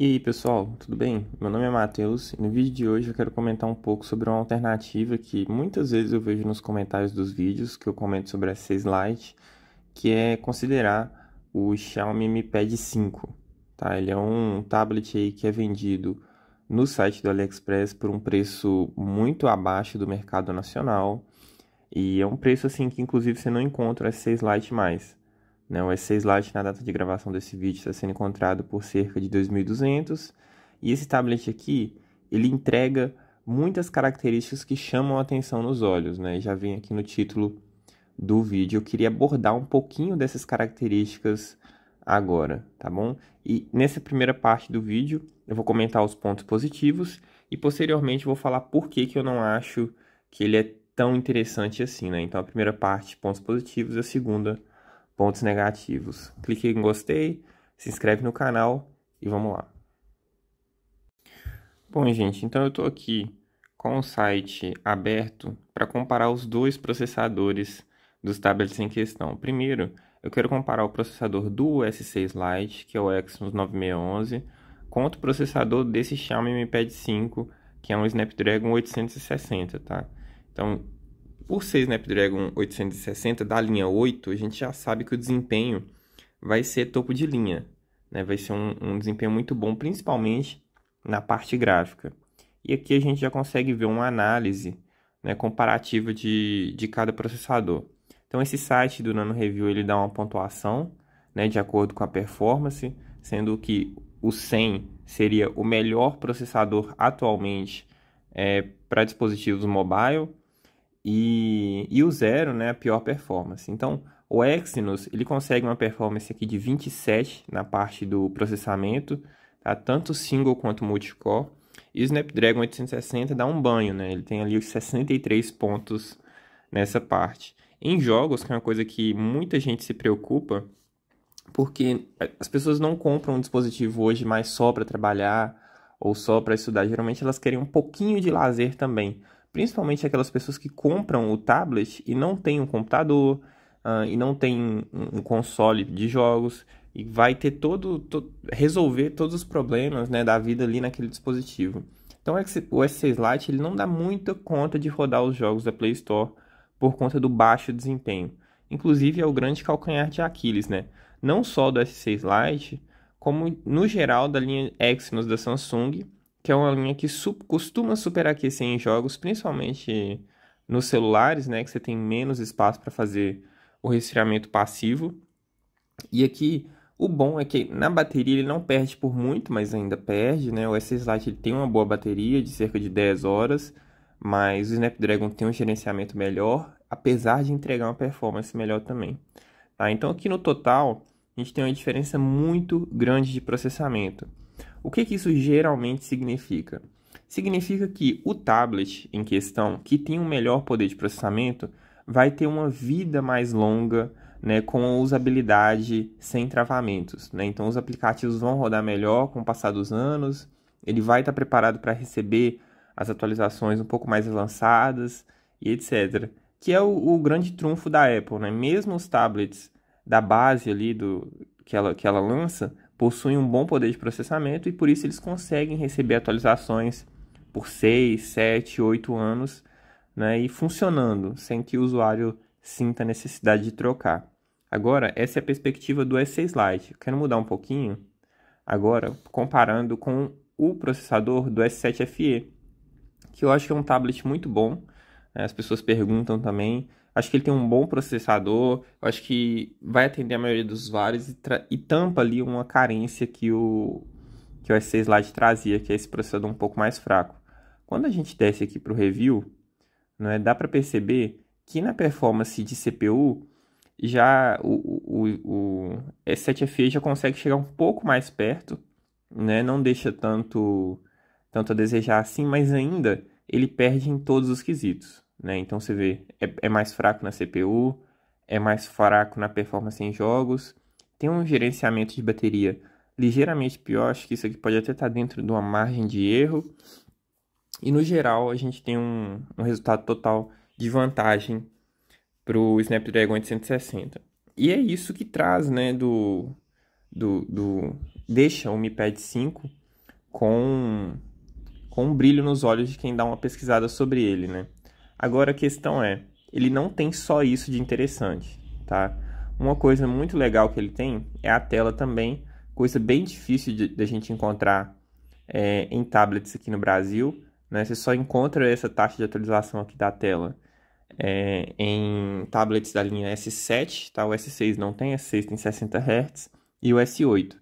E aí pessoal, tudo bem? Meu nome é Matheus e no vídeo de hoje eu quero comentar um pouco sobre uma alternativa que muitas vezes eu vejo nos comentários dos vídeos que eu comento sobre a 6 Lite, que é considerar o Xiaomi Mi Pad 5. Tá? Ele é um tablet aí que é vendido no site do AliExpress por um preço muito abaixo do mercado nacional e é um preço assim que inclusive você não encontra a 6 Lite mais. Né? O S6 Lite, na data de gravação desse vídeo, está sendo encontrado por cerca de 2.200. E esse tablet aqui, ele entrega muitas características que chamam a atenção nos olhos. Né? Já vem aqui no título do vídeo. Eu queria abordar um pouquinho dessas características agora, tá bom? E nessa primeira parte do vídeo, eu vou comentar os pontos positivos e posteriormente vou falar por que, que eu não acho que ele é tão interessante assim, né? Então a primeira parte, pontos positivos, a segunda, pontos negativos. Clique em gostei, se inscreve no canal e vamos lá. Bom, gente, então eu estou aqui com o site aberto para comparar os dois processadores dos tablets em questão. Primeiro, eu quero comparar o processador do S6 Lite, que é o Exynos 9611, com o processador desse Xiaomi Mi Pad 5, que é um Snapdragon 860, tá? Então, por ser Snapdragon 860 da linha 8, a gente já sabe que o desempenho vai ser topo de linha. Né? Vai ser um, um desempenho muito bom, principalmente na parte gráfica. E aqui a gente já consegue ver uma análise né, comparativa de, de cada processador. Então esse site do Nano Review ele dá uma pontuação né, de acordo com a performance, sendo que o 100 seria o melhor processador atualmente é, para dispositivos mobile e, e o zero, né, a pior performance. Então, o Exynos, ele consegue uma performance aqui de 27 na parte do processamento, tá? tanto single quanto multicore. E o Snapdragon 860 dá um banho, né? Ele tem ali os 63 pontos nessa parte. Em jogos, que é uma coisa que muita gente se preocupa, porque as pessoas não compram um dispositivo hoje mais só para trabalhar ou só para estudar. Geralmente elas querem um pouquinho de lazer também principalmente aquelas pessoas que compram o tablet e não tem um computador uh, e não tem um console de jogos e vai ter todo, resolver todos os problemas né, da vida ali naquele dispositivo. Então o S6 Lite ele não dá muita conta de rodar os jogos da Play Store por conta do baixo desempenho. Inclusive é o grande calcanhar de Aquiles, né? Não só do S6 Lite, como no geral da linha Exynos da Samsung que é uma linha que su- costuma superaquecer em jogos, principalmente nos celulares, né, que você tem menos espaço para fazer o resfriamento passivo. E aqui o bom é que na bateria ele não perde por muito, mas ainda perde, né? O S Lite ele tem uma boa bateria de cerca de 10 horas, mas o Snapdragon tem um gerenciamento melhor, apesar de entregar uma performance melhor também. Tá? Então aqui no total, a gente tem uma diferença muito grande de processamento. O que, que isso geralmente significa? Significa que o tablet em questão, que tem um melhor poder de processamento, vai ter uma vida mais longa, né, com a usabilidade sem travamentos. Né? Então, os aplicativos vão rodar melhor com o passar dos anos, ele vai estar preparado para receber as atualizações um pouco mais avançadas e etc. Que é o, o, grande trunfo da Apple, né? Mesmo os tablets da base ali do, que, ela, que ela lança possuem um bom poder de processamento e por isso eles conseguem receber atualizações por 6, 7, 8 anos né, e funcionando, sem que o usuário sinta necessidade de trocar. Agora, essa é a perspectiva do S6 Lite. quero mudar um pouquinho agora, comparando com o processador do S7 FE, que eu acho que é um tablet muito bom, né? as pessoas perguntam também. Acho que ele tem um bom processador, acho que vai atender a maioria dos usuários e, e tampa ali uma carência que o, que o S6 Lite trazia, que é esse processador um pouco mais fraco. Quando a gente desce aqui para o review, não é, dá para perceber que na performance de CPU já o, o, o S7FE já consegue chegar um pouco mais perto, né? não deixa tanto, tanto a desejar assim, mas ainda ele perde em todos os quesitos. Né? Então você vê, é, é mais fraco na CPU, é mais fraco na performance em jogos, tem um gerenciamento de bateria ligeiramente pior, acho que isso aqui pode até estar tá dentro de uma margem de erro. E no geral a gente tem um, um resultado total de vantagem para o Snapdragon 860. E é isso que traz, né, do, do, do deixa o Mi Pad 5 com com um brilho nos olhos de quem dá uma pesquisada sobre ele, né? Agora a questão é, ele não tem só isso de interessante, tá? Uma coisa muito legal que ele tem é a tela também, coisa bem difícil de a gente encontrar é, em tablets aqui no Brasil, né? Você só encontra essa taxa de atualização aqui da tela é, em tablets da linha S7, tá? O S6 não tem, S6 tem 60 Hz e o S8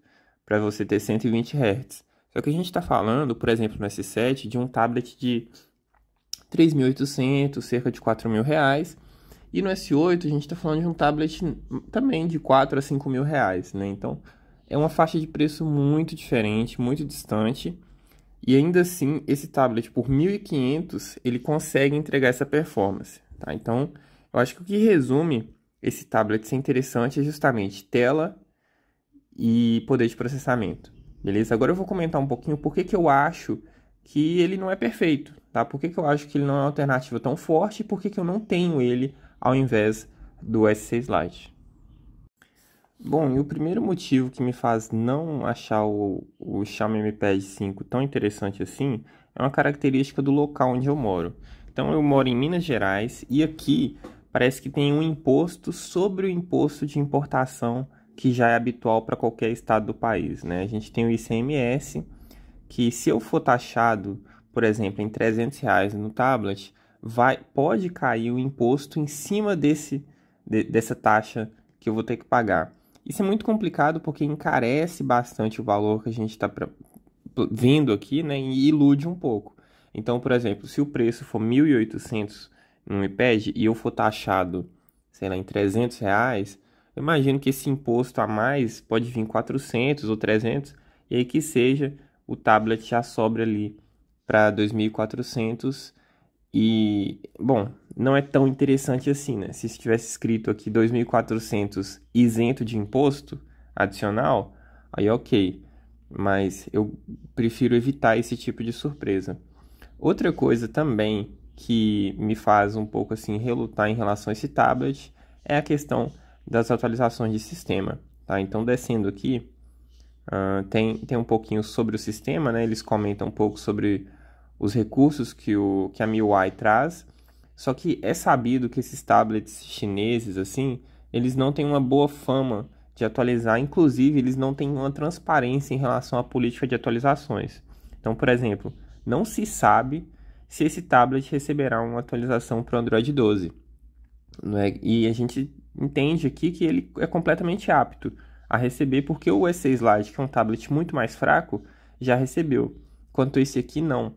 para você ter 120 Hz. É o que a gente está falando, por exemplo, no S7, de um tablet de 3.800, cerca de 4 mil reais. E no S8 a gente está falando de um tablet também de 4 a 5 mil reais, né? Então é uma faixa de preço muito diferente, muito distante. E ainda assim, esse tablet por 1.500 ele consegue entregar essa performance, tá? Então eu acho que o que resume esse tablet ser interessante é justamente tela e poder de processamento. Beleza? Agora eu vou comentar um pouquinho por que, que eu acho que ele não é perfeito, tá? Por que, que eu acho que ele não é uma alternativa tão forte e por que, que eu não tenho ele ao invés do S6 Lite. Bom, e o primeiro motivo que me faz não achar o, o Xiaomi Mi Pad 5 tão interessante assim é uma característica do local onde eu moro. Então eu moro em Minas Gerais e aqui parece que tem um imposto sobre o imposto de importação que já é habitual para qualquer estado do país. Né? A gente tem o ICMS, que se eu for taxado, por exemplo, em 300 reais no tablet, vai, pode cair o imposto em cima desse, de, dessa taxa que eu vou ter que pagar. Isso é muito complicado porque encarece bastante o valor que a gente está vendo aqui né, e ilude um pouco. Então, por exemplo, se o preço for 1.800 no IPED e eu for taxado, sei lá, em 300 reais, eu imagino que esse imposto a mais pode vir 400 ou 300, e aí que seja, o tablet já sobra ali para 2.400 e, bom, não é tão interessante assim, né? Se estivesse escrito aqui 2.400 isento de imposto adicional, aí ok, mas eu prefiro evitar esse tipo de surpresa. Outra coisa também que me faz um pouco assim relutar em relação a esse tablet é a questão das atualizações de sistema. Tá? Então, descendo aqui, uh, tem, tem um pouquinho sobre o sistema, né? eles comentam um pouco sobre os recursos que, o, que a MIUI traz, só que é sabido que esses tablets chineses, assim, eles não têm uma boa fama de atualizar, inclusive eles não têm uma transparência em relação à política de atualizações. Então, por exemplo, não se sabe se esse tablet receberá uma atualização para o Android 12. Né? E a gente entende aqui que ele é completamente apto a receber, porque o E6 Lite, que é um tablet muito mais fraco, já recebeu, quanto esse aqui não.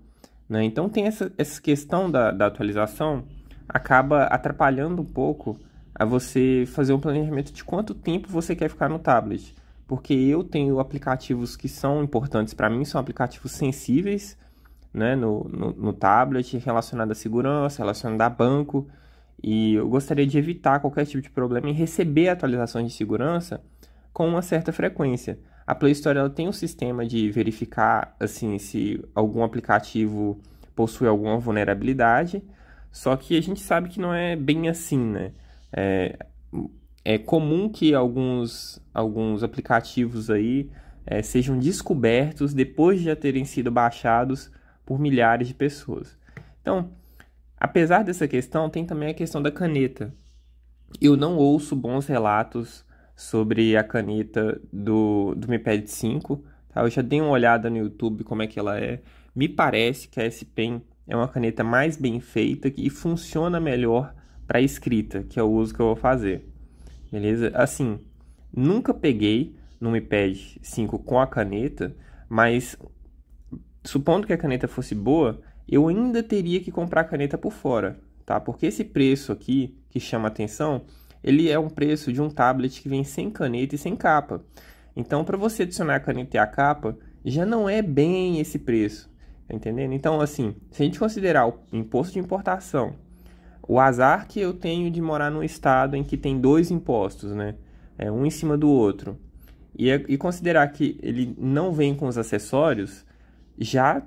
Né? Então tem essa, essa questão da, da atualização, acaba atrapalhando um pouco a você fazer um planejamento de quanto tempo você quer ficar no tablet. Porque eu tenho aplicativos que são importantes para mim, são aplicativos sensíveis né, no, no, no tablet, relacionado à segurança, relacionado a banco. E eu gostaria de evitar qualquer tipo de problema e receber atualizações de segurança com uma certa frequência. A Play Store ela tem um sistema de verificar assim se algum aplicativo possui alguma vulnerabilidade, só que a gente sabe que não é bem assim, né? É, é comum que alguns, alguns aplicativos aí é, sejam descobertos depois de já terem sido baixados por milhares de pessoas. Então, Apesar dessa questão, tem também a questão da caneta. Eu não ouço bons relatos sobre a caneta do, do Mi Pad 5. Tá? Eu já dei uma olhada no YouTube como é que ela é. Me parece que a S Pen é uma caneta mais bem feita e funciona melhor para escrita, que é o uso que eu vou fazer. Beleza? Assim, nunca peguei no Mi Pad 5 com a caneta, mas supondo que a caneta fosse boa, eu ainda teria que comprar a caneta por fora, tá? Porque esse preço aqui que chama atenção, ele é um preço de um tablet que vem sem caneta e sem capa. Então, para você adicionar a caneta e a capa, já não é bem esse preço, tá entendendo? Então, assim, se a gente considerar o imposto de importação, o azar que eu tenho de morar num estado em que tem dois impostos, né? É, um em cima do outro. E, é, e considerar que ele não vem com os acessórios, já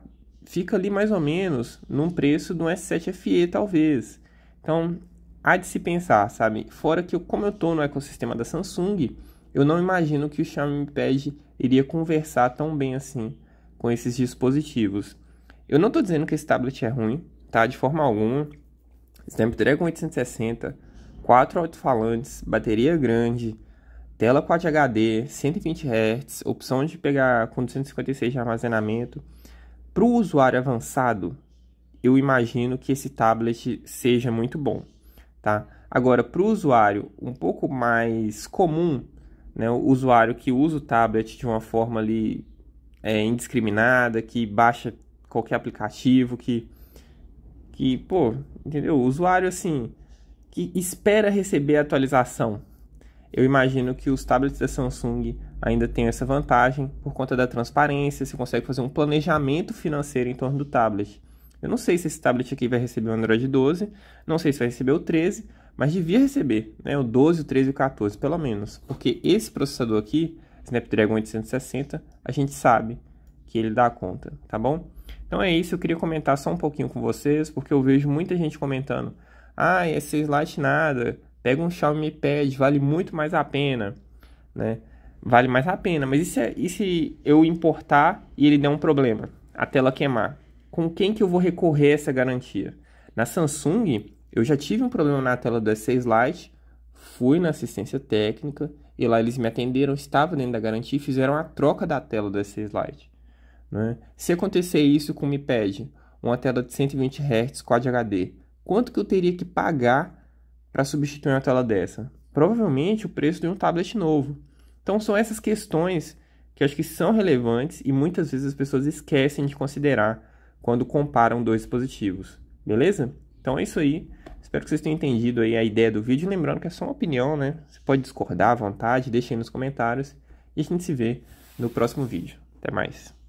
fica ali mais ou menos num preço do S7 FE, talvez. Então, há de se pensar, sabe? Fora que, eu, como eu estou no ecossistema da Samsung, eu não imagino que o Xiaomi Pad iria conversar tão bem assim com esses dispositivos. Eu não estou dizendo que esse tablet é ruim, tá? De forma alguma. Snapdragon 860, 4 alto-falantes, bateria grande, tela Quad HD, 120 Hz, opção de pegar com 256 de armazenamento. Para o usuário avançado, eu imagino que esse tablet seja muito bom, tá? Agora, para o usuário um pouco mais comum, né, o usuário que usa o tablet de uma forma ali é, indiscriminada, que baixa qualquer aplicativo, que, que, pô, entendeu? O usuário, assim, que espera receber a atualização, eu imagino que os tablets da Samsung ainda tenham essa vantagem por conta da transparência, você consegue fazer um planejamento financeiro em torno do tablet. Eu não sei se esse tablet aqui vai receber o Android 12, não sei se vai receber o 13, mas devia receber, né, o 12, o 13 e o 14, pelo menos, porque esse processador aqui, Snapdragon 860, a gente sabe que ele dá conta, tá bom? Então é isso, eu queria comentar só um pouquinho com vocês, porque eu vejo muita gente comentando: "Ah, esse é slide nada, Pega um Xiaomi Pad, vale muito mais a pena, né? Vale mais a pena, mas e se, e se eu importar e ele der um problema? A tela queimar. Com quem que eu vou recorrer essa garantia? Na Samsung, eu já tive um problema na tela do S6 Lite, fui na assistência técnica e lá eles me atenderam, estava dentro da garantia e fizeram a troca da tela do S6 Lite. Né? Se acontecer isso com o Mi Pad, uma tela de 120 Hz Quad HD, quanto que eu teria que pagar para substituir uma tela dessa? Provavelmente o preço de um tablet novo. Então são essas questões que acho que são relevantes e muitas vezes as pessoas esquecem de considerar quando comparam dois dispositivos. Beleza? Então é isso aí. Espero que vocês tenham entendido aí a ideia do vídeo. Lembrando que é só uma opinião, né? Você pode discordar à vontade, deixa aí nos comentários. E a gente se vê no próximo vídeo. Até mais.